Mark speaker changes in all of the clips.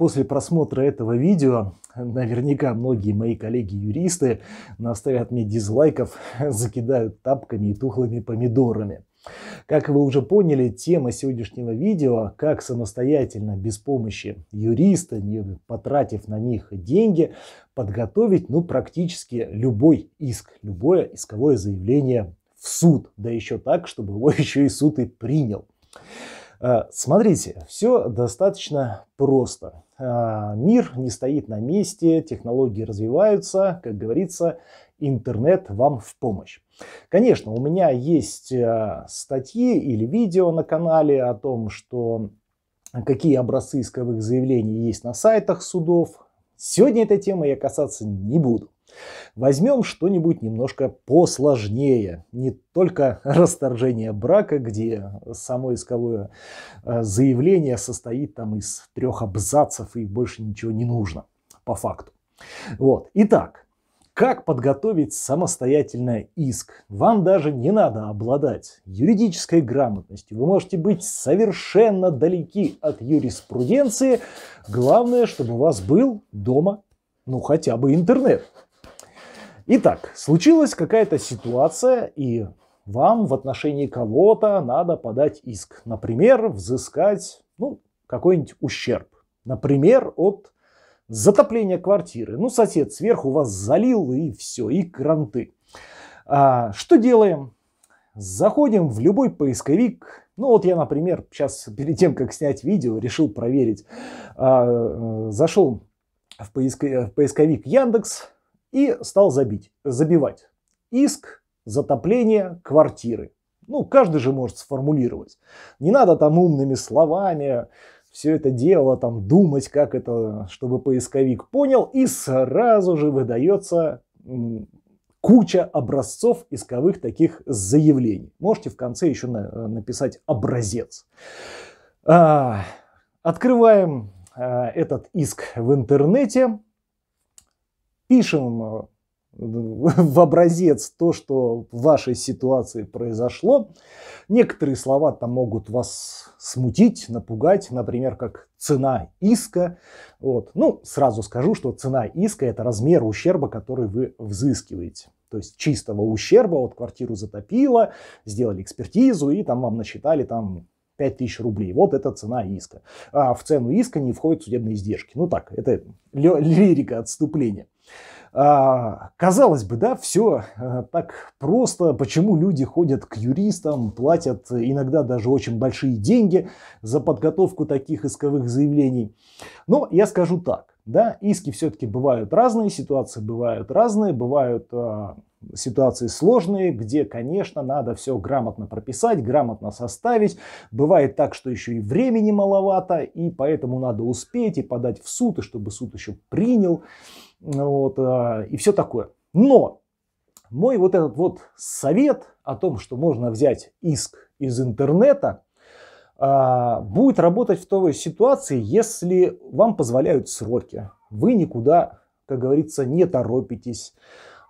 Speaker 1: После просмотра этого видео наверняка многие мои коллеги-юристы наставят мне дизлайков, закидают тапками и тухлыми помидорами. Как вы уже поняли, тема сегодняшнего видео – как самостоятельно, без помощи юриста, не потратив на них деньги, подготовить ну, практически любой иск, любое исковое заявление в суд, да еще так, чтобы его еще и суд и принял. А, смотрите, все достаточно просто. А, мир не стоит на месте, технологии развиваются, как говорится, интернет вам в помощь. Конечно, у меня есть э, статьи или видео на канале о том, что какие образцы исковых заявлений есть на сайтах судов. Сегодня этой темы я касаться не буду. Возьмем что-нибудь немножко посложнее. Не только расторжение брака, где само исковое э, заявление состоит там из трех абзацев и больше ничего не нужно по факту. Вот. Итак, как подготовить самостоятельно иск? Вам даже не надо обладать юридической грамотностью. Вы можете быть совершенно далеки от юриспруденции. Главное, чтобы у вас был дома, ну хотя бы интернет. Итак, случилась какая-то ситуация, и вам в отношении кого-то надо подать иск. Например, взыскать ну, какой-нибудь ущерб. Например, от затопления квартиры. Ну, сосед сверху вас залил, и все, и кранты. А, что делаем? Заходим в любой поисковик. Ну, вот я, например, сейчас перед тем, как снять видео, решил проверить. А, э, зашел в, поиск... Э, в поисковик Яндекс, и стал забить, забивать. Иск затопление квартиры. Ну, каждый же может сформулировать. Не надо там умными словами все это дело, там думать, как это, чтобы поисковик понял, и сразу же выдается куча образцов исковых таких заявлений. Можете в конце еще на, написать образец. А, открываем а, этот иск в интернете пишем э, в образец то, что в вашей ситуации произошло. Некоторые слова там могут вас смутить, напугать, например, как цена иска. Вот. Ну, сразу скажу, что цена иска – это размер ущерба, который вы взыскиваете. То есть чистого ущерба, вот квартиру затопило, сделали экспертизу и там вам насчитали там 5000 рублей. Вот это цена иска. А в цену иска не входят судебные издержки. Ну так, это лирика отступления. А, казалось бы, да, все а, так просто. Почему люди ходят к юристам, платят иногда даже очень большие деньги за подготовку таких исковых заявлений? Но я скажу так, да, иски все-таки бывают разные, ситуации бывают разные, бывают а, ситуации сложные, где, конечно, надо все грамотно прописать, грамотно составить. Бывает так, что еще и времени маловато, и поэтому надо успеть и подать в суд, и чтобы суд еще принял, вот, а, и все такое. Но мой вот этот вот совет о том, что можно взять иск из интернета, а, будет работать в той ситуации, если вам позволяют сроки. Вы никуда, как говорится, не торопитесь.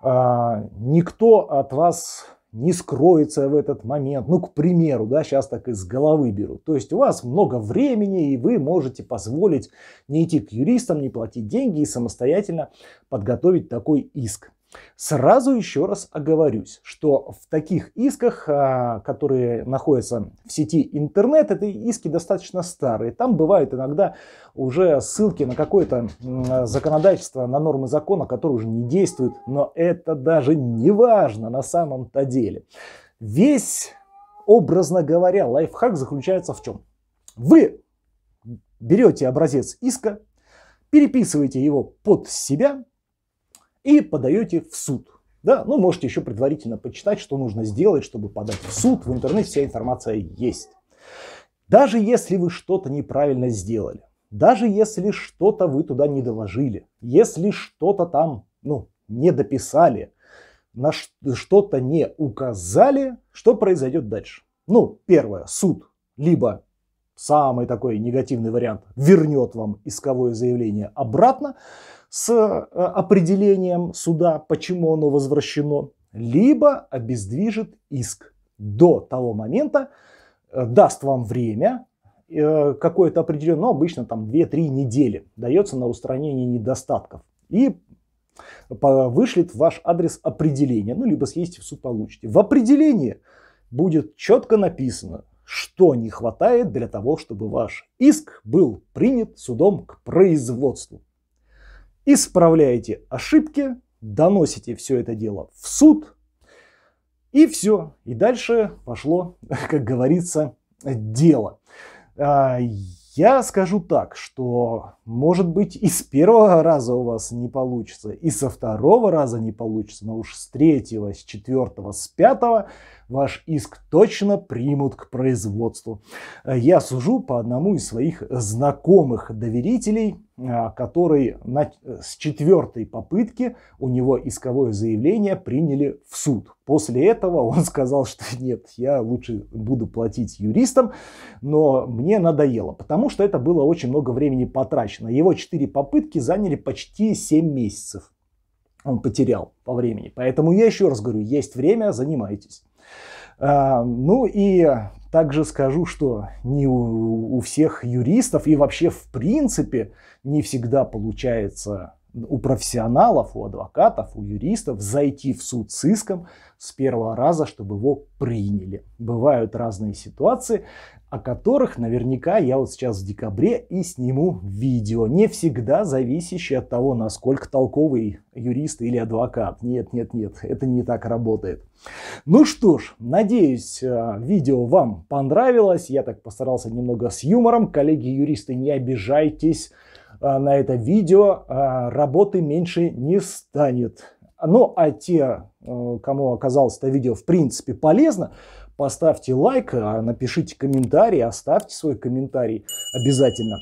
Speaker 1: А, никто от вас не скроется в этот момент. Ну, к примеру, да, сейчас так из головы беру. То есть у вас много времени, и вы можете позволить не идти к юристам, не платить деньги и самостоятельно подготовить такой иск. Сразу еще раз оговорюсь, что в таких исках, а, которые находятся в сети интернет, это иски достаточно старые. Там бывают иногда уже ссылки на какое-то законодательство, на нормы закона, которые уже не действуют, но это даже не важно на самом-то деле. Весь, образно говоря, лайфхак заключается в чем? Вы берете образец иска, переписываете его под себя, и подаете в суд. Да, ну можете еще предварительно почитать, что нужно сделать, чтобы подать в суд. В интернете вся информация есть. Даже если вы что-то неправильно сделали, даже если что-то вы туда не доложили, если что-то там, ну, не дописали, на что-то не указали, что произойдет дальше? Ну, первое, суд либо самый такой негативный вариант, вернет вам исковое заявление обратно с э, определением суда, почему оно возвращено, либо обездвижит иск до того момента, э, даст вам время э, какое-то определенное, ну, обычно там 2-3 недели дается на устранение недостатков. И вышлет в ваш адрес определение, ну, либо съездите в суд получите. В определении будет четко написано, что не хватает для того, чтобы ваш иск был принят судом к производству. Исправляете ошибки, доносите все это дело в суд, и все. И дальше пошло, как говорится, дело. А, я скажу так, что, может быть, и с первого раза у вас не получится, и со второго раза не получится, но уж с третьего, с четвертого, с пятого – Ваш иск точно примут к производству. Э, я сужу по одному из своих знакомых доверителей, э, который на, э, с четвертой попытки у него исковое заявление приняли в суд. После этого он сказал, что нет, я лучше буду платить юристам, но мне надоело, потому что это было очень много времени потрачено. Его четыре попытки заняли почти 7 месяцев он потерял по времени. Поэтому я еще раз говорю, есть время, занимайтесь. А, ну и также скажу, что не у, у всех юристов и вообще в принципе не всегда получается у профессионалов, у адвокатов, у юристов зайти в суд с иском с первого раза, чтобы его приняли. Бывают разные ситуации, о которых наверняка я вот сейчас в декабре и сниму видео, не всегда зависящее от того, насколько толковый юрист или адвокат. Нет, нет, нет, это не так работает. Ну что ж, надеюсь, э, видео вам понравилось. Я так постарался немного с юмором. Коллеги-юристы, не обижайтесь. Э, на это видео, э, работы меньше не станет. Ну а те, э, кому оказалось это видео в принципе полезно, поставьте лайк, а напишите комментарий, оставьте свой комментарий обязательно.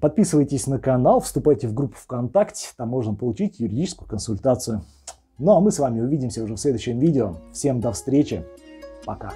Speaker 1: Подписывайтесь на канал, вступайте в группу ВКонтакте, там можно получить юридическую консультацию. Ну а мы с вами увидимся уже в следующем видео. Всем до встречи, пока.